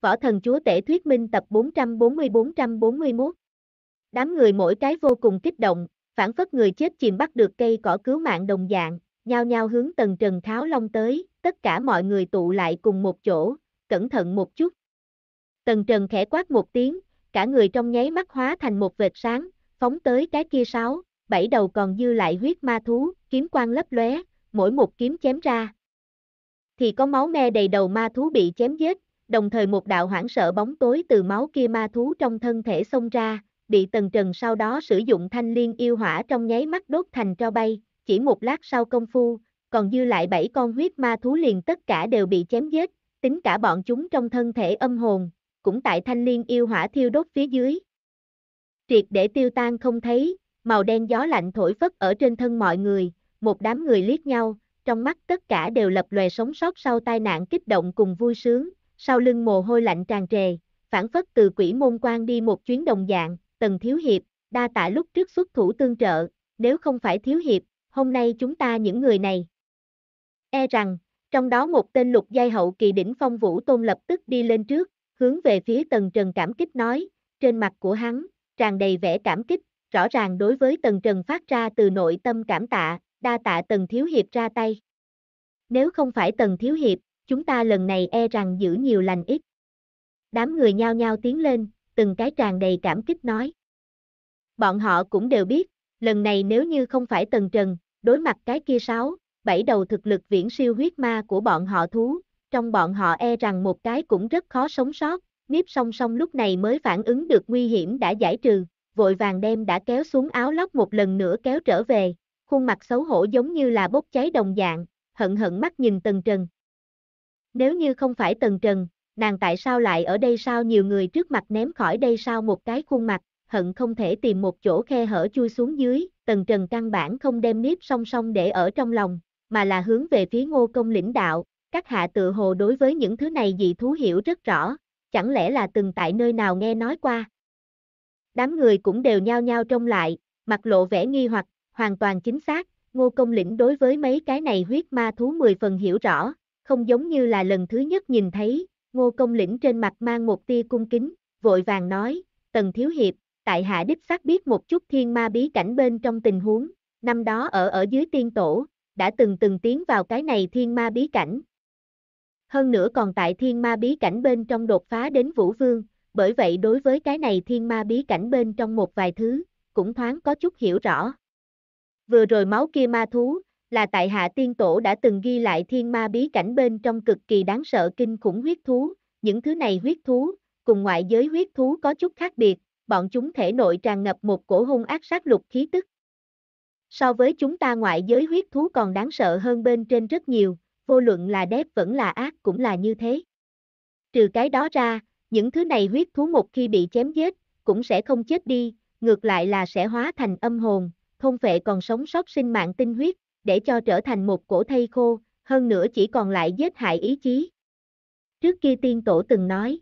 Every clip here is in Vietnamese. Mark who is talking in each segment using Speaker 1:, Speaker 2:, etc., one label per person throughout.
Speaker 1: Võ thần chúa tể thuyết minh tập 440-441. Đám người mỗi cái vô cùng kích động, phản phất người chết chìm bắt được cây cỏ cứu mạng đồng dạng, nhao nhao hướng tầng trần tháo long tới, tất cả mọi người tụ lại cùng một chỗ, cẩn thận một chút. Tần trần khẽ quát một tiếng, cả người trong nháy mắt hóa thành một vệt sáng, phóng tới cái kia sáu, bảy đầu còn dư lại huyết ma thú, kiếm quang lấp lóe, mỗi một kiếm chém ra. Thì có máu me đầy đầu ma thú bị chém giết, đồng thời một đạo hoảng sợ bóng tối từ máu kia ma thú trong thân thể xông ra, bị Tần Trần sau đó sử dụng thanh liên yêu hỏa trong nháy mắt đốt thành cho bay, chỉ một lát sau công phu, còn dư lại bảy con huyết ma thú liền tất cả đều bị chém giết, tính cả bọn chúng trong thân thể âm hồn, cũng tại thanh liên yêu hỏa thiêu đốt phía dưới. Triệt để tiêu tan không thấy, màu đen gió lạnh thổi phất ở trên thân mọi người, một đám người liếc nhau, trong mắt tất cả đều lập lòe sống sót sau tai nạn kích động cùng vui sướng, sau lưng mồ hôi lạnh tràn trề, phản phất từ quỷ môn quan đi một chuyến đồng dạng, tần thiếu hiệp, đa tạ lúc trước xuất thủ tương trợ, nếu không phải thiếu hiệp, hôm nay chúng ta những người này. E rằng, trong đó một tên lục giai hậu kỳ đỉnh phong vũ tôn lập tức đi lên trước, hướng về phía tần trần cảm kích nói, trên mặt của hắn, tràn đầy vẻ cảm kích, rõ ràng đối với tần trần phát ra từ nội tâm cảm tạ, đa tạ tần thiếu hiệp ra tay. Nếu không phải tần thiếu hiệp, chúng ta lần này e rằng giữ nhiều lành ít. Đám người nhao nhao tiến lên, từng cái tràn đầy cảm kích nói. Bọn họ cũng đều biết, lần này nếu như không phải tần trần, đối mặt cái kia sáu, bảy đầu thực lực viễn siêu huyết ma của bọn họ thú, trong bọn họ e rằng một cái cũng rất khó sống sót, nếp song song lúc này mới phản ứng được nguy hiểm đã giải trừ, vội vàng đem đã kéo xuống áo lóc một lần nữa kéo trở về, khuôn mặt xấu hổ giống như là bốc cháy đồng dạng, hận hận mắt nhìn tần trần, nếu như không phải Tần Trần, nàng tại sao lại ở đây sao nhiều người trước mặt ném khỏi đây sao một cái khuôn mặt, hận không thể tìm một chỗ khe hở chui xuống dưới, Tần Trần căn bản không đem nếp song song để ở trong lòng, mà là hướng về phía ngô công lĩnh đạo, các hạ tự hồ đối với những thứ này dị thú hiểu rất rõ, chẳng lẽ là từng tại nơi nào nghe nói qua. Đám người cũng đều nhao nhao trông lại, mặt lộ vẻ nghi hoặc, hoàn toàn chính xác, ngô công lĩnh đối với mấy cái này huyết ma thú mười phần hiểu rõ, không giống như là lần thứ nhất nhìn thấy, ngô công lĩnh trên mặt mang một tia cung kính, vội vàng nói, tần thiếu hiệp, tại hạ đích xác biết một chút thiên ma bí cảnh bên trong tình huống, năm đó ở ở dưới tiên tổ, đã từng từng tiến vào cái này thiên ma bí cảnh. Hơn nữa còn tại thiên ma bí cảnh bên trong đột phá đến vũ vương, bởi vậy đối với cái này thiên ma bí cảnh bên trong một vài thứ, cũng thoáng có chút hiểu rõ. Vừa rồi máu kia ma thú, là tại hạ tiên tổ đã từng ghi lại thiên ma bí cảnh bên trong cực kỳ đáng sợ kinh khủng huyết thú, những thứ này huyết thú, cùng ngoại giới huyết thú có chút khác biệt, bọn chúng thể nội tràn ngập một cổ hung ác sát lục khí tức. So với chúng ta ngoại giới huyết thú còn đáng sợ hơn bên trên rất nhiều, vô luận là đép vẫn là ác cũng là như thế. Trừ cái đó ra, những thứ này huyết thú một khi bị chém giết, cũng sẽ không chết đi, ngược lại là sẽ hóa thành âm hồn, thôn vệ còn sống sót sinh mạng tinh huyết, để cho trở thành một cổ thây khô, hơn nữa chỉ còn lại giết hại ý chí. Trước kia tiên tổ từng nói,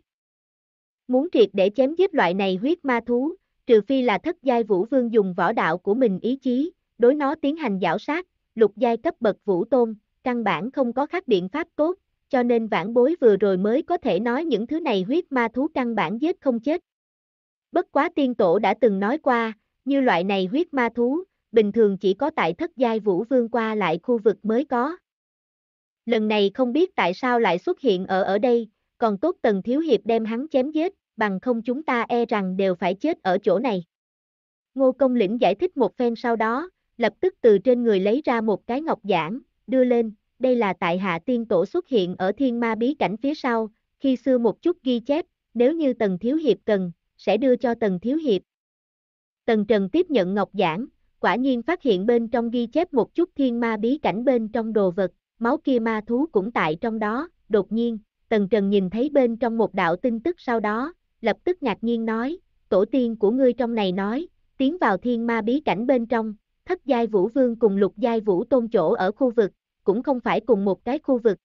Speaker 1: muốn triệt để chém giết loại này huyết ma thú, trừ phi là thất giai vũ vương dùng võ đạo của mình ý chí, đối nó tiến hành giảo sát, lục giai cấp bậc vũ tôn, căn bản không có khác biện pháp tốt, cho nên vãn bối vừa rồi mới có thể nói những thứ này huyết ma thú căn bản giết không chết. Bất quá tiên tổ đã từng nói qua, như loại này huyết ma thú, bình thường chỉ có tại thất giai vũ vương qua lại khu vực mới có. Lần này không biết tại sao lại xuất hiện ở ở đây, còn tốt tần thiếu hiệp đem hắn chém giết, bằng không chúng ta e rằng đều phải chết ở chỗ này. Ngô Công Lĩnh giải thích một phen sau đó, lập tức từ trên người lấy ra một cái ngọc giản, đưa lên, đây là tại hạ tiên tổ xuất hiện ở thiên ma bí cảnh phía sau, khi xưa một chút ghi chép, nếu như tần thiếu hiệp cần, sẽ đưa cho tần thiếu hiệp. Tần Trần tiếp nhận ngọc giản, quả nhiên phát hiện bên trong ghi chép một chút thiên ma bí cảnh bên trong đồ vật, máu kia ma thú cũng tại trong đó, đột nhiên, Tần Trần nhìn thấy bên trong một đạo tin tức sau đó, lập tức ngạc nhiên nói, tổ tiên của ngươi trong này nói, tiến vào thiên ma bí cảnh bên trong, thất giai vũ vương cùng lục giai vũ tôn chỗ ở khu vực, cũng không phải cùng một cái khu vực.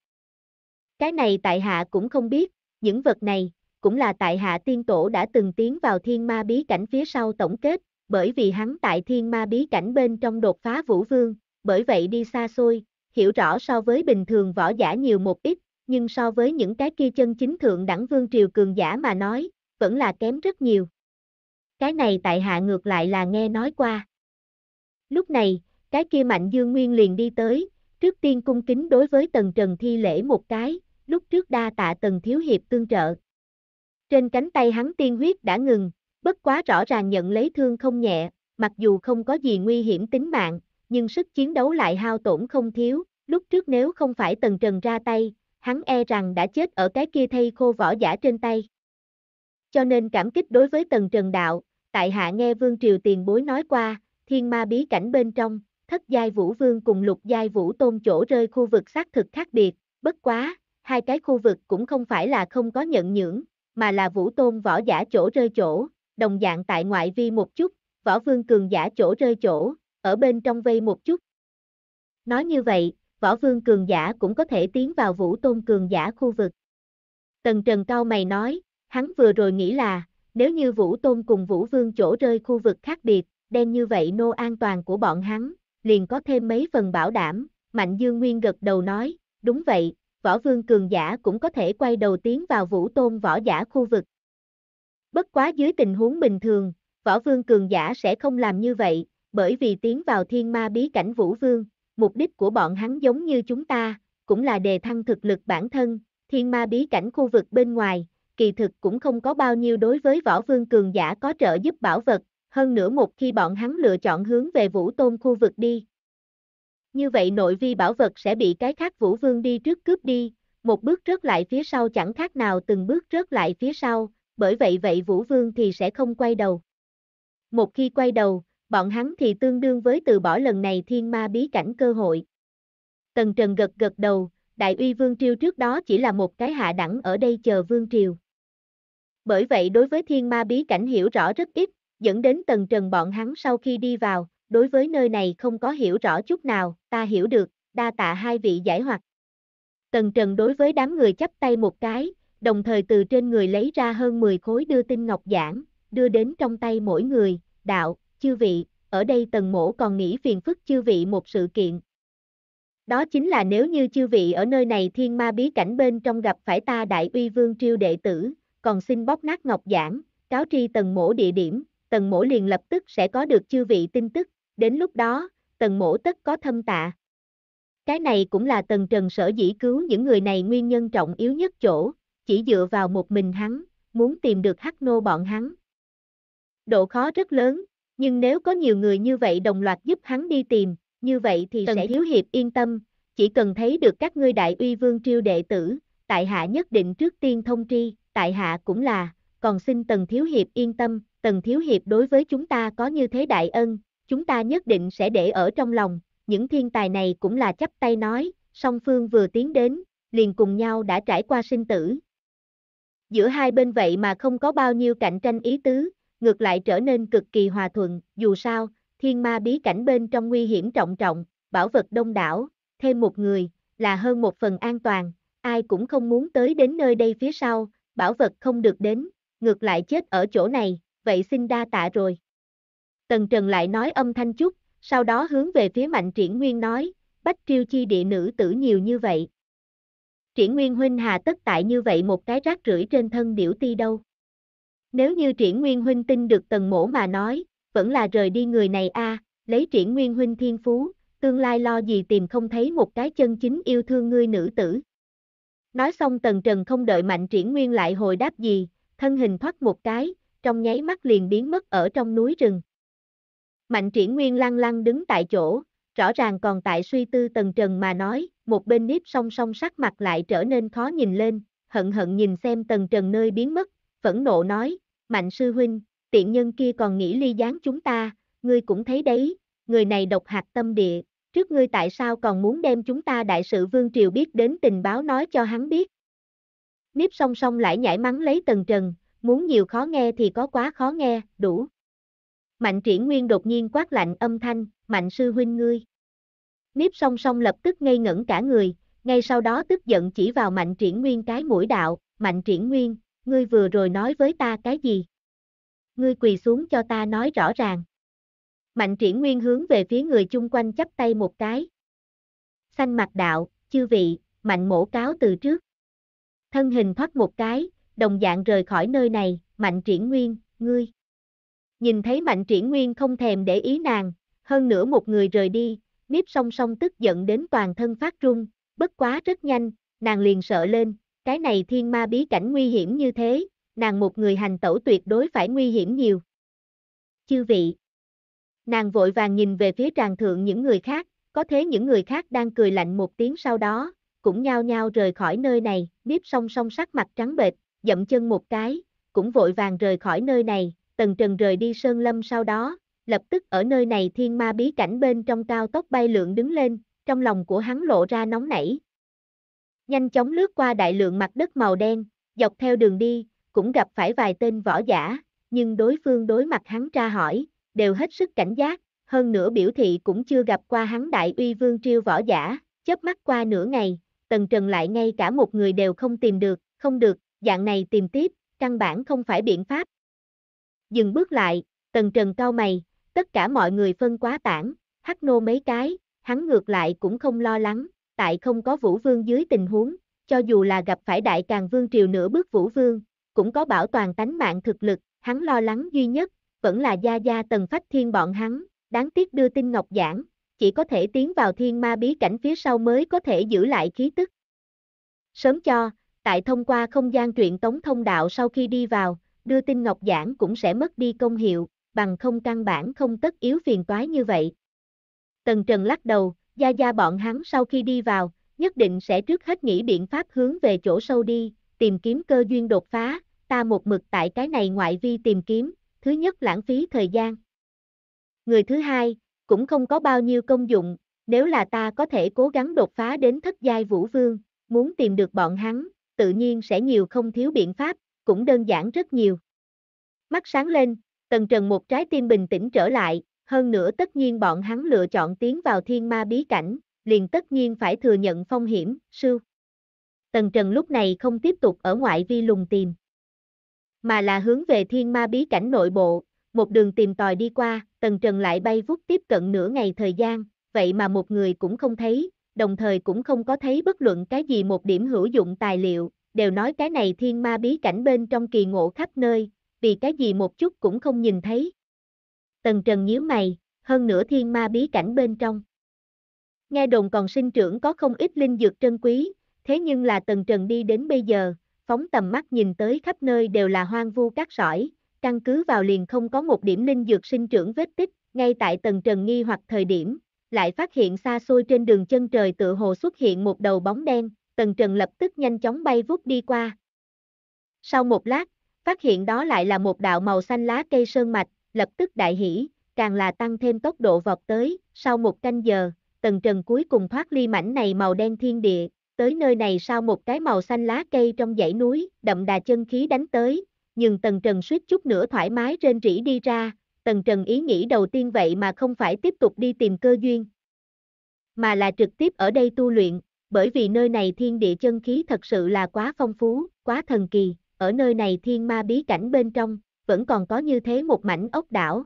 Speaker 1: Cái này tại hạ cũng không biết, những vật này, cũng là tại hạ tiên tổ đã từng tiến vào thiên ma bí cảnh phía sau tổng kết, bởi vì hắn tại thiên ma bí cảnh bên trong đột phá vũ vương, bởi vậy đi xa xôi, hiểu rõ so với bình thường võ giả nhiều một ít, nhưng so với những cái kia chân chính thượng đẳng vương triều cường giả mà nói, vẫn là kém rất nhiều. Cái này tại hạ ngược lại là nghe nói qua. Lúc này, cái kia mạnh dương nguyên liền đi tới, trước tiên cung kính đối với tần trần thi lễ một cái, lúc trước đa tạ tần thiếu hiệp tương trợ. Trên cánh tay hắn tiên huyết đã ngừng, Bất quá rõ ràng nhận lấy thương không nhẹ, mặc dù không có gì nguy hiểm tính mạng, nhưng sức chiến đấu lại hao tổn không thiếu, lúc trước nếu không phải Tần Trần ra tay, hắn e rằng đã chết ở cái kia thây khô vỏ giả trên tay. Cho nên cảm kích đối với Tần Trần Đạo, tại hạ nghe Vương Triều tiền bối nói qua, thiên ma bí cảnh bên trong, thất giai vũ vương cùng lục giai vũ tôn chỗ rơi khu vực xác thực khác biệt, bất quá, hai cái khu vực cũng không phải là không có nhận nhưỡng, mà là vũ tôn võ giả chỗ rơi chỗ, đồng dạng tại ngoại vi một chút, võ vương cường giả chỗ rơi chỗ, ở bên trong vây một chút. Nói như vậy, võ vương cường giả cũng có thể tiến vào vũ tôn cường giả khu vực. Tần Trần Cao Mày nói, hắn vừa rồi nghĩ là, nếu như vũ tôn cùng vũ vương chỗ rơi khu vực khác biệt, đen như vậy nô an toàn của bọn hắn, liền có thêm mấy phần bảo đảm, Mạnh Dương Nguyên gật đầu nói, đúng vậy, võ vương cường giả cũng có thể quay đầu tiến vào vũ tôn võ giả khu vực, Bất quá dưới tình huống bình thường, võ vương cường giả sẽ không làm như vậy, bởi vì tiến vào thiên ma bí cảnh vũ vương, mục đích của bọn hắn giống như chúng ta, cũng là đề thăng thực lực bản thân, thiên ma bí cảnh khu vực bên ngoài, kỳ thực cũng không có bao nhiêu đối với võ vương cường giả có trợ giúp bảo vật, hơn nữa một khi bọn hắn lựa chọn hướng về vũ tôn khu vực đi. Như vậy nội vi bảo vật sẽ bị cái khác vũ vương đi trước cướp đi, một bước rớt lại phía sau chẳng khác nào từng bước rớt lại phía sau, bởi vậy vậy Vũ Vương thì sẽ không quay đầu. Một khi quay đầu, bọn hắn thì tương đương với từ bỏ lần này thiên ma bí cảnh cơ hội. Tần Trần gật gật đầu, Đại uy Vương Triều trước đó chỉ là một cái hạ đẳng ở đây chờ Vương Triều. Bởi vậy đối với thiên ma bí cảnh hiểu rõ rất ít, dẫn đến Tần Trần bọn hắn sau khi đi vào, đối với nơi này không có hiểu rõ chút nào, ta hiểu được, đa tạ hai vị giải hoặc. Tần Trần đối với đám người chắp tay một cái, đồng thời từ trên người lấy ra hơn 10 khối đưa tinh ngọc giản đưa đến trong tay mỗi người, đạo, chư vị, ở đây tần mổ còn nghĩ phiền phức chư vị một sự kiện. Đó chính là nếu như chư vị ở nơi này thiên ma bí cảnh bên trong gặp phải ta đại uy vương triêu đệ tử, còn xin bóp nát ngọc giản cáo tri tần mổ địa điểm, tần mổ liền lập tức sẽ có được chư vị tin tức, đến lúc đó, tần mổ tất có thâm tạ. Cái này cũng là tần trần sở dĩ cứu những người này nguyên nhân trọng yếu nhất chỗ, chỉ dựa vào một mình hắn, muốn tìm được hắc nô bọn hắn. Độ khó rất lớn, nhưng nếu có nhiều người như vậy đồng loạt giúp hắn đi tìm, như vậy thì Tần sẽ Thiếu Hiệp yên tâm, chỉ cần thấy được các ngươi đại uy vương triêu đệ tử, tại hạ nhất định trước tiên thông tri, tại hạ cũng là, còn xin Tần Thiếu Hiệp yên tâm, Tần Thiếu Hiệp đối với chúng ta có như thế đại ân, chúng ta nhất định sẽ để ở trong lòng, những thiên tài này cũng là chấp tay nói, song phương vừa tiến đến, liền cùng nhau đã trải qua sinh tử, giữa hai bên vậy mà không có bao nhiêu cạnh tranh ý tứ, ngược lại trở nên cực kỳ hòa thuận, dù sao, thiên ma bí cảnh bên trong nguy hiểm trọng trọng, bảo vật đông đảo, thêm một người, là hơn một phần an toàn, ai cũng không muốn tới đến nơi đây phía sau, bảo vật không được đến, ngược lại chết ở chỗ này, vậy xin đa tạ rồi. Tần Trần lại nói âm thanh chút, sau đó hướng về phía Mạnh Triển Nguyên nói, Bách Triêu Chi địa nữ tử nhiều như vậy, Triển Nguyên Huynh hà tất tại như vậy một cái rác rưởi trên thân điểu ti đâu. Nếu như Triển Nguyên Huynh tin được tần mổ mà nói, vẫn là rời đi người này a lấy Triển Nguyên Huynh thiên phú, tương lai lo gì tìm không thấy một cái chân chính yêu thương ngươi nữ tử. Nói xong tần trần không đợi mạnh Triển Nguyên lại hồi đáp gì, thân hình thoát một cái, trong nháy mắt liền biến mất ở trong núi rừng. Mạnh Triển Nguyên lăng lăng đứng tại chỗ, rõ ràng còn tại suy tư tần trần mà nói, một bên nếp song song sắc mặt lại trở nên khó nhìn lên, hận hận nhìn xem tần trần nơi biến mất, phẫn nộ nói, mạnh sư huynh, tiện nhân kia còn nghĩ ly gián chúng ta, ngươi cũng thấy đấy, người này độc hạt tâm địa, trước ngươi tại sao còn muốn đem chúng ta đại sự vương triều biết đến tình báo nói cho hắn biết. Nếp song song lại nhảy mắng lấy tần trần, muốn nhiều khó nghe thì có quá khó nghe, đủ. Mạnh triển nguyên đột nhiên quát lạnh âm thanh, mạnh sư huynh ngươi. Nếp song song lập tức ngây ngẩn cả người, ngay sau đó tức giận chỉ vào mạnh triển nguyên cái mũi đạo, mạnh triển nguyên, ngươi vừa rồi nói với ta cái gì? Ngươi quỳ xuống cho ta nói rõ ràng. Mạnh triển nguyên hướng về phía người chung quanh chắp tay một cái. Xanh mặt đạo, chư vị, mạnh mổ cáo từ trước. Thân hình thoát một cái, đồng dạng rời khỏi nơi này, mạnh triển nguyên, ngươi. Nhìn thấy Mạnh Triển Nguyên không thèm để ý nàng, hơn nữa một người rời đi, nếp song song tức giận đến toàn thân phát run, bất quá rất nhanh, nàng liền sợ lên, cái này thiên ma bí cảnh nguy hiểm như thế, nàng một người hành tẩu tuyệt đối phải nguy hiểm nhiều. Chư vị, nàng vội vàng nhìn về phía tràng thượng những người khác, có thế những người khác đang cười lạnh một tiếng sau đó, cũng nhao nhao rời khỏi nơi này, nếp song song sắc mặt trắng bệch, dậm chân một cái, cũng vội vàng rời khỏi nơi này, Tần Trần rời đi Sơn Lâm sau đó, lập tức ở nơi này thiên ma bí cảnh bên trong cao tốc bay lượn đứng lên, trong lòng của hắn lộ ra nóng nảy. Nhanh chóng lướt qua đại lượng mặt đất màu đen, dọc theo đường đi, cũng gặp phải vài tên võ giả, nhưng đối phương đối mặt hắn tra hỏi, đều hết sức cảnh giác, hơn nữa biểu thị cũng chưa gặp qua hắn đại uy vương triêu võ giả, chớp mắt qua nửa ngày, tần trần lại ngay cả một người đều không tìm được, không được, dạng này tìm tiếp, căn bản không phải biện pháp, Dừng bước lại, tần trần cao mày, tất cả mọi người phân quá tản, hắc nô mấy cái, hắn ngược lại cũng không lo lắng, tại không có vũ vương dưới tình huống, cho dù là gặp phải đại càng vương triều nửa bước vũ vương, cũng có bảo toàn tánh mạng thực lực, hắn lo lắng duy nhất, vẫn là gia gia tần phách thiên bọn hắn, đáng tiếc đưa tin ngọc giảng, chỉ có thể tiến vào thiên ma bí cảnh phía sau mới có thể giữ lại khí tức. Sớm cho, tại thông qua không gian truyện tống thông đạo sau khi đi vào, đưa tin ngọc giảng cũng sẽ mất đi công hiệu, bằng không căn bản không tất yếu phiền toái như vậy. Tần Trần lắc đầu, Gia Gia bọn hắn sau khi đi vào, nhất định sẽ trước hết nghĩ biện pháp hướng về chỗ sâu đi, tìm kiếm cơ duyên đột phá, ta một mực tại cái này ngoại vi tìm kiếm, thứ nhất lãng phí thời gian. Người thứ hai, cũng không có bao nhiêu công dụng, nếu là ta có thể cố gắng đột phá đến thất giai vũ vương, muốn tìm được bọn hắn, tự nhiên sẽ nhiều không thiếu biện pháp, cũng đơn giản rất nhiều. Mắt sáng lên, tần trần một trái tim bình tĩnh trở lại, hơn nữa tất nhiên bọn hắn lựa chọn tiến vào thiên ma bí cảnh, liền tất nhiên phải thừa nhận phong hiểm, sư. Tần trần lúc này không tiếp tục ở ngoại vi lùng tìm, mà là hướng về thiên ma bí cảnh nội bộ, một đường tìm tòi đi qua, tần trần lại bay vút tiếp cận nửa ngày thời gian, vậy mà một người cũng không thấy, đồng thời cũng không có thấy bất luận cái gì một điểm hữu dụng tài liệu, đều nói cái này thiên ma bí cảnh bên trong kỳ ngộ khắp nơi, vì cái gì một chút cũng không nhìn thấy. Tần Trần nhíu mày, hơn nữa thiên ma bí cảnh bên trong. Nghe đồn còn sinh trưởng có không ít linh dược trân quý, thế nhưng là Tần Trần đi đến bây giờ, phóng tầm mắt nhìn tới khắp nơi đều là hoang vu cát sỏi, căn cứ vào liền không có một điểm linh dược sinh trưởng vết tích, ngay tại Tần Trần nghi hoặc thời điểm, lại phát hiện xa xôi trên đường chân trời tự hồ xuất hiện một đầu bóng đen, Tần Trần lập tức nhanh chóng bay vút đi qua. Sau một lát, phát hiện đó lại là một đạo màu xanh lá cây sơn mạch, lập tức đại hỉ, càng là tăng thêm tốc độ vọt tới, sau một canh giờ, Tần Trần cuối cùng thoát ly mảnh này màu đen thiên địa, tới nơi này sau một cái màu xanh lá cây trong dãy núi, đậm đà chân khí đánh tới, nhưng Tần Trần suýt chút nữa thoải mái trên rỉ đi ra, Tần Trần ý nghĩ đầu tiên vậy mà không phải tiếp tục đi tìm cơ duyên, mà là trực tiếp ở đây tu luyện, bởi vì nơi này thiên địa chân khí thật sự là quá phong phú, quá thần kỳ, ở nơi này thiên ma bí cảnh bên trong, vẫn còn có như thế một mảnh ốc đảo.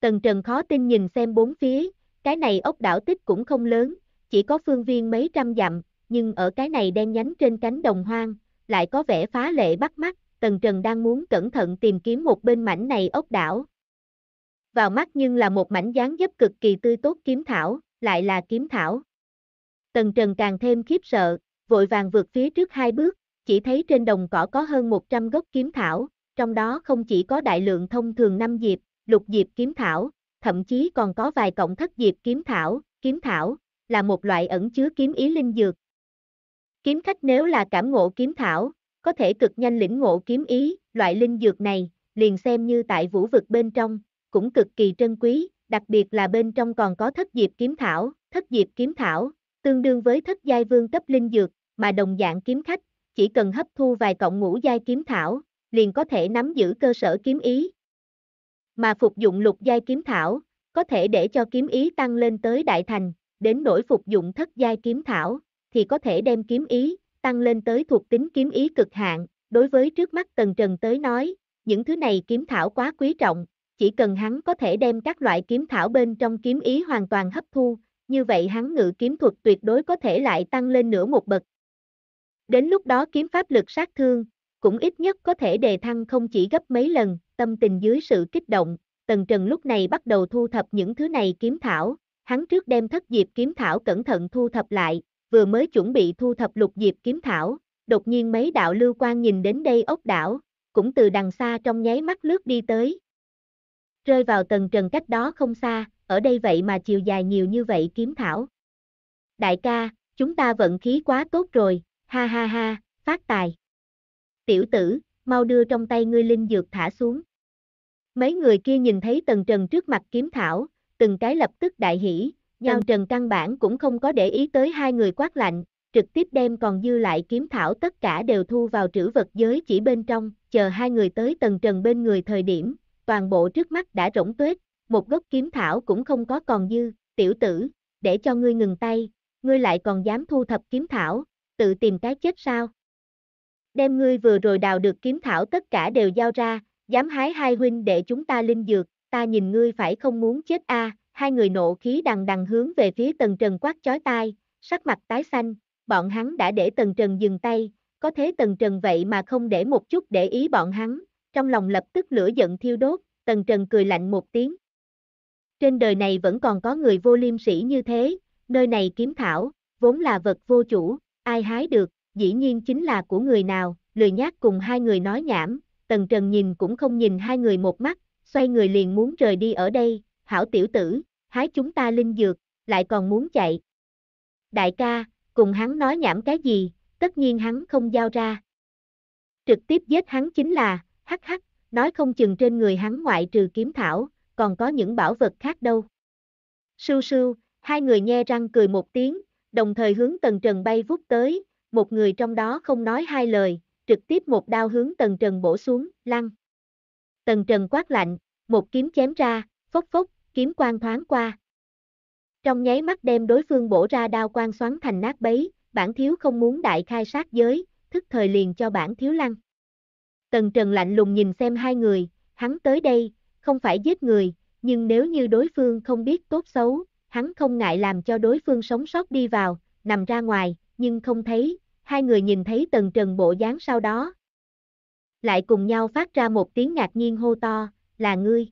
Speaker 1: Tần Trần khó tin nhìn xem bốn phía, cái này ốc đảo tích cũng không lớn, chỉ có phương viên mấy trăm dặm, nhưng ở cái này đen nhánh trên cánh đồng hoang, lại có vẻ phá lệ bắt mắt, Tần Trần đang muốn cẩn thận tìm kiếm một bên mảnh này ốc đảo. Vào mắt nhưng là một mảnh dáng dấp cực kỳ tươi tốt kiếm thảo, lại là kiếm thảo. Tần Trần càng thêm khiếp sợ, vội vàng vượt phía trước hai bước, chỉ thấy trên đồng cỏ có hơn 100 gốc kiếm thảo, trong đó không chỉ có đại lượng thông thường năm diệp, lục diệp kiếm thảo, thậm chí còn có vài cọng thất diệp kiếm thảo, kiếm thảo là một loại ẩn chứa kiếm ý linh dược. Kiếm khách nếu là cảm ngộ kiếm thảo, có thể cực nhanh lĩnh ngộ kiếm ý, loại linh dược này liền xem như tại vũ vực bên trong, cũng cực kỳ trân quý, đặc biệt là bên trong còn có thất diệp kiếm thảo, thất diệp kiếm thảo tương đương với thất giai vương cấp linh dược, mà đồng dạng kiếm khách, chỉ cần hấp thu vài cọng ngũ giai kiếm thảo, liền có thể nắm giữ cơ sở kiếm ý. Mà phục dụng lục giai kiếm thảo, có thể để cho kiếm ý tăng lên tới đại thành, đến nỗi phục dụng thất giai kiếm thảo, thì có thể đem kiếm ý, tăng lên tới thuộc tính kiếm ý cực hạn, đối với trước mắt Tần Trần tới nói, những thứ này kiếm thảo quá quý trọng, chỉ cần hắn có thể đem các loại kiếm thảo bên trong kiếm ý hoàn toàn hấp thu, như vậy hắn ngự kiếm thuật tuyệt đối có thể lại tăng lên nửa một bậc. Đến lúc đó kiếm pháp lực sát thương, cũng ít nhất có thể đề thăng không chỉ gấp mấy lần, tâm tình dưới sự kích động, Tần Trần lúc này bắt đầu thu thập những thứ này kiếm thảo, hắn trước đem thất diệp kiếm thảo cẩn thận thu thập lại, vừa mới chuẩn bị thu thập lục diệp kiếm thảo, đột nhiên mấy đạo lưu quan nhìn đến đây ốc đảo, cũng từ đằng xa trong nháy mắt lướt đi tới. Rơi vào Tần Trần cách đó không xa, ở đây vậy mà chiều dài nhiều như vậy kiếm thảo. Đại ca, chúng ta vận khí quá tốt rồi, ha ha ha, phát tài. Tiểu tử, mau đưa trong tay ngươi linh dược thả xuống. Mấy người kia nhìn thấy tần trần trước mặt kiếm thảo, từng cái lập tức đại hỉ, nhau trần căn bản cũng không có để ý tới hai người quát lạnh, trực tiếp đem còn dư lại kiếm thảo tất cả đều thu vào trữ vật giới chỉ bên trong, chờ hai người tới tần trần bên người thời điểm, toàn bộ trước mắt đã rỗng tuếch, một gốc kiếm thảo cũng không có còn dư, tiểu tử, để cho ngươi ngừng tay, ngươi lại còn dám thu thập kiếm thảo, tự tìm cái chết sao? Đem ngươi vừa rồi đào được kiếm thảo tất cả đều giao ra, dám hái hai huynh để chúng ta linh dược, ta nhìn ngươi phải không muốn chết a à. hai người nộ khí đằng đằng hướng về phía tần trần quát chói tai, sắc mặt tái xanh, bọn hắn đã để tần trần dừng tay, có thế tần trần vậy mà không để một chút để ý bọn hắn, trong lòng lập tức lửa giận thiêu đốt, tần trần cười lạnh một tiếng, trên đời này vẫn còn có người vô liêm sỉ như thế, nơi này kiếm thảo, vốn là vật vô chủ, ai hái được, dĩ nhiên chính là của người nào, lười nhác cùng hai người nói nhảm, tần trần nhìn cũng không nhìn hai người một mắt, xoay người liền muốn rời đi ở đây, hảo tiểu tử, hái chúng ta linh dược, lại còn muốn chạy. Đại ca, cùng hắn nói nhảm cái gì, tất nhiên hắn không giao ra. Trực tiếp giết hắn chính là, hắc hắc, nói không chừng trên người hắn ngoại trừ kiếm thảo, còn có những bảo vật khác đâu. Sưu sưu, hai người nghe răng cười một tiếng, đồng thời hướng Tần Trần bay vút tới, một người trong đó không nói hai lời, trực tiếp một đao hướng Tần Trần bổ xuống, lăn. Tần Trần quát lạnh, một kiếm chém ra, phốc phốc, kiếm quang thoáng qua. Trong nháy mắt đem đối phương bổ ra đao quang xoắn thành nát bấy, bản thiếu không muốn đại khai sát giới, thức thời liền cho bản thiếu lăn. Tần Trần lạnh lùng nhìn xem hai người, hắn tới đây, không phải giết người, nhưng nếu như đối phương không biết tốt xấu, hắn không ngại làm cho đối phương sống sót đi vào, nằm ra ngoài, nhưng không thấy, hai người nhìn thấy tần trần bộ dáng sau đó. Lại cùng nhau phát ra một tiếng ngạc nhiên hô to, là ngươi.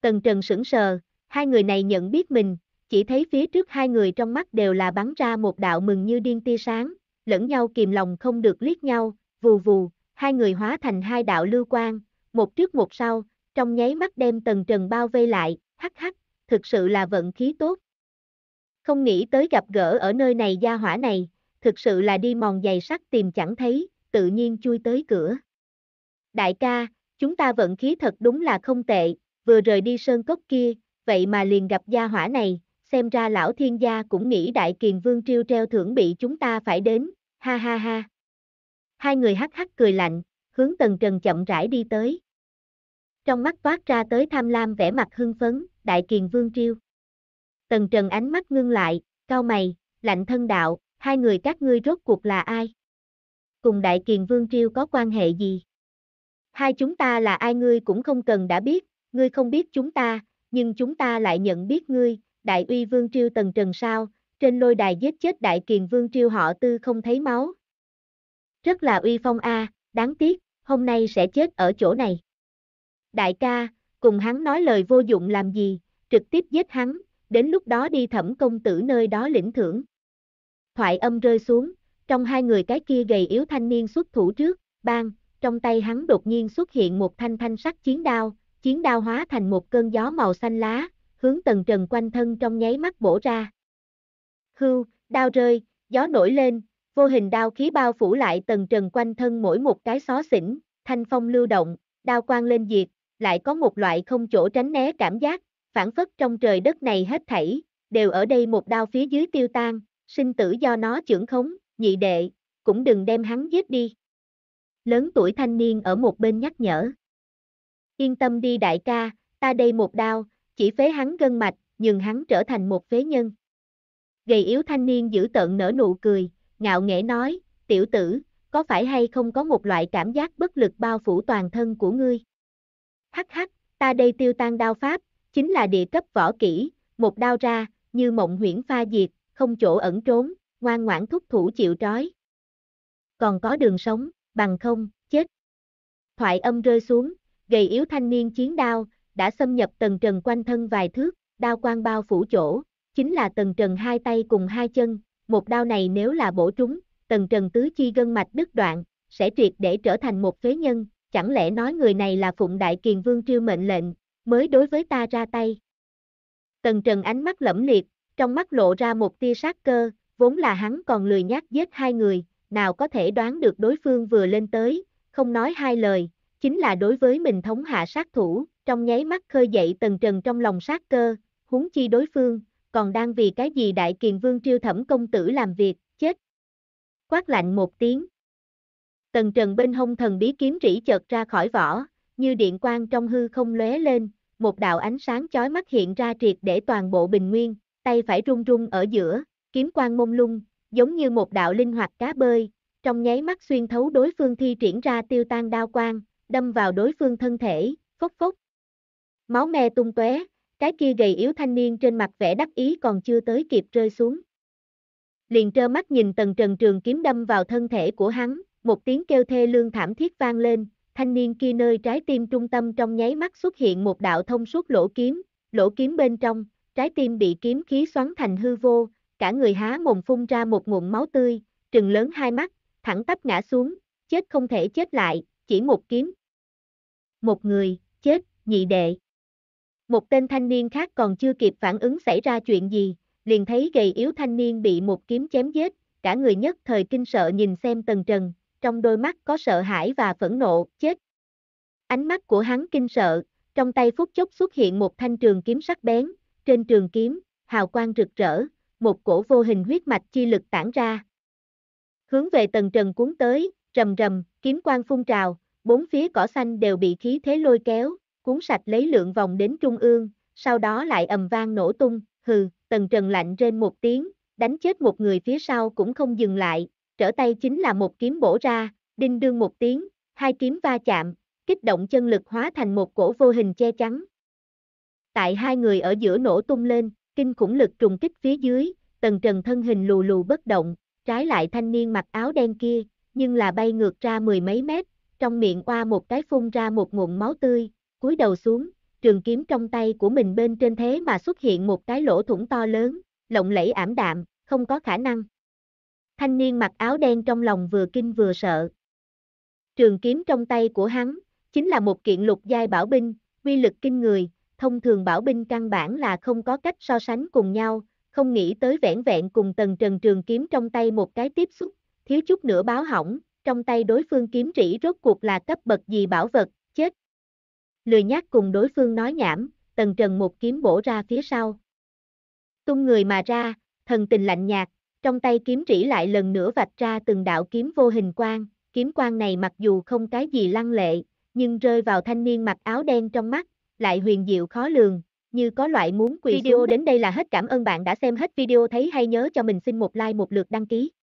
Speaker 1: Tần trần sững sờ, hai người này nhận biết mình, chỉ thấy phía trước hai người trong mắt đều là bắn ra một đạo mừng như điên tia sáng, lẫn nhau kìm lòng không được liếc nhau, vù vù, hai người hóa thành hai đạo lưu quang, một trước một sau, trong nháy mắt đem Tần Trần bao vây lại, hắc hắc, thực sự là vận khí tốt. Không nghĩ tới gặp gỡ ở nơi này gia hỏa này, thực sự là đi mòn giày sắt tìm chẳng thấy, tự nhiên chui tới cửa. Đại ca, chúng ta vận khí thật đúng là không tệ, vừa rời đi sơn cốc kia, vậy mà liền gặp gia hỏa này, xem ra lão thiên gia cũng nghĩ đại kiền vương triêu treo thưởng bị chúng ta phải đến, ha ha ha. Hai người hắc hắc cười lạnh, hướng tần trần chậm rãi đi tới trong mắt toát ra tới tham lam vẻ mặt hưng phấn, đại kiền vương triêu. Tần Trần ánh mắt ngưng lại, cao mày, lạnh thân đạo, hai người các ngươi rốt cuộc là ai? Cùng đại kiền vương triêu có quan hệ gì? Hai chúng ta là ai ngươi cũng không cần đã biết, ngươi không biết chúng ta, nhưng chúng ta lại nhận biết ngươi, đại uy vương triêu tần trần sao, trên lôi đài giết chết đại kiền vương triêu họ tư không thấy máu. Rất là uy phong a, đáng tiếc, hôm nay sẽ chết ở chỗ này đại ca, cùng hắn nói lời vô dụng làm gì, trực tiếp giết hắn, đến lúc đó đi thẩm công tử nơi đó lĩnh thưởng. Thoại âm rơi xuống, trong hai người cái kia gầy yếu thanh niên xuất thủ trước, bang, trong tay hắn đột nhiên xuất hiện một thanh thanh sắc chiến đao, chiến đao hóa thành một cơn gió màu xanh lá, hướng tầng trần quanh thân trong nháy mắt bổ ra. Hưu, đao rơi, gió nổi lên, vô hình đao khí bao phủ lại tầng trần quanh thân mỗi một cái xó xỉnh, thanh phong lưu động, đao quang lên diệt, lại có một loại không chỗ tránh né cảm giác, phản phất trong trời đất này hết thảy, đều ở đây một đao phía dưới tiêu tan, sinh tử do nó trưởng khống, nhị đệ, cũng đừng đem hắn giết đi. Lớn tuổi thanh niên ở một bên nhắc nhở. Yên tâm đi đại ca, ta đây một đao, chỉ phế hắn gân mạch, nhưng hắn trở thành một phế nhân. Gầy yếu thanh niên giữ tận nở nụ cười, ngạo nghễ nói, tiểu tử, có phải hay không có một loại cảm giác bất lực bao phủ toàn thân của ngươi? Hắc hắc, ta đây tiêu tan đao pháp, chính là địa cấp võ kỹ, một đao ra, như mộng huyễn pha diệt, không chỗ ẩn trốn, ngoan ngoãn thúc thủ chịu trói. Còn có đường sống, bằng không, chết. Thoại âm rơi xuống, gầy yếu thanh niên chiến đao, đã xâm nhập tầng trần quanh thân vài thước, đao quang bao phủ chỗ, chính là tầng trần hai tay cùng hai chân, một đao này nếu là bổ trúng, tầng trần tứ chi gân mạch đứt đoạn, sẽ triệt để trở thành một phế nhân, chẳng lẽ nói người này là Phụng Đại Kiền Vương triêu mệnh lệnh, mới đối với ta ra tay. Tần Trần ánh mắt lẫm liệt, trong mắt lộ ra một tia sát cơ, vốn là hắn còn lười nhát giết hai người, nào có thể đoán được đối phương vừa lên tới, không nói hai lời, chính là đối với mình thống hạ sát thủ, trong nháy mắt khơi dậy Tần Trần trong lòng sát cơ, huống chi đối phương, còn đang vì cái gì Đại Kiền Vương triêu thẩm công tử làm việc, chết. Quát lạnh một tiếng. Tần trần bên hông thần bí kiếm rỉ chợt ra khỏi vỏ, như điện quang trong hư không lóe lên, một đạo ánh sáng chói mắt hiện ra triệt để toàn bộ bình nguyên, tay phải run run ở giữa, kiếm quang mông lung, giống như một đạo linh hoạt cá bơi, trong nháy mắt xuyên thấu đối phương thi triển ra tiêu tan đao quang, đâm vào đối phương thân thể, phốc phốc. Máu me tung tóe, cái kia gầy yếu thanh niên trên mặt vẻ đắc ý còn chưa tới kịp rơi xuống. Liền trơ mắt nhìn tần trần trường kiếm đâm vào thân thể của hắn, một tiếng kêu thê lương thảm thiết vang lên, thanh niên kia nơi trái tim trung tâm trong nháy mắt xuất hiện một đạo thông suốt lỗ kiếm, lỗ kiếm bên trong, trái tim bị kiếm khí xoắn thành hư vô, cả người há mồm phun ra một ngụm máu tươi, trừng lớn hai mắt, thẳng tắp ngã xuống, chết không thể chết lại, chỉ một kiếm. Một người, chết, nhị đệ. Một tên thanh niên khác còn chưa kịp phản ứng xảy ra chuyện gì, liền thấy gầy yếu thanh niên bị một kiếm chém giết, cả người nhất thời kinh sợ nhìn xem tần trần, trong đôi mắt có sợ hãi và phẫn nộ, chết. Ánh mắt của hắn kinh sợ, trong tay phút chốc xuất hiện một thanh trường kiếm sắc bén, trên trường kiếm, hào quang rực rỡ, một cổ vô hình huyết mạch chi lực tản ra. Hướng về tầng trần cuốn tới, rầm rầm, kiếm quang phun trào, bốn phía cỏ xanh đều bị khí thế lôi kéo, cuốn sạch lấy lượng vòng đến trung ương, sau đó lại ầm vang nổ tung, hừ, tầng trần lạnh trên một tiếng, đánh chết một người phía sau cũng không dừng lại, trở tay chính là một kiếm bổ ra, đinh đương một tiếng, hai kiếm va chạm, kích động chân lực hóa thành một cổ vô hình che chắn. Tại hai người ở giữa nổ tung lên, kinh khủng lực trùng kích phía dưới, tần trần thân hình lù lù bất động, trái lại thanh niên mặc áo đen kia, nhưng là bay ngược ra mười mấy mét, trong miệng qua một cái phun ra một nguồn máu tươi, cúi đầu xuống, trường kiếm trong tay của mình bên trên thế mà xuất hiện một cái lỗ thủng to lớn, lộng lẫy ảm đạm, không có khả năng. Thanh niên mặc áo đen trong lòng vừa kinh vừa sợ. Trường kiếm trong tay của hắn, chính là một kiện lục giai bảo binh, uy lực kinh người, thông thường bảo binh căn bản là không có cách so sánh cùng nhau, không nghĩ tới vẻn vẹn cùng tần trần trường kiếm trong tay một cái tiếp xúc, thiếu chút nữa báo hỏng, trong tay đối phương kiếm rỉ rốt cuộc là cấp bậc gì bảo vật, chết. Lười nhắc cùng đối phương nói nhảm, tần trần một kiếm bổ ra phía sau. Tung người mà ra, thần tình lạnh nhạt, trong tay kiếm trĩ lại lần nữa vạch ra từng đạo kiếm vô hình quang, kiếm quang này mặc dù không cái gì lăng lệ, nhưng rơi vào thanh niên mặc áo đen trong mắt, lại huyền diệu khó lường, như có loại muốn quỳ Video đến đây là hết cảm ơn bạn đã xem hết video thấy hay nhớ cho mình xin một like một lượt đăng ký.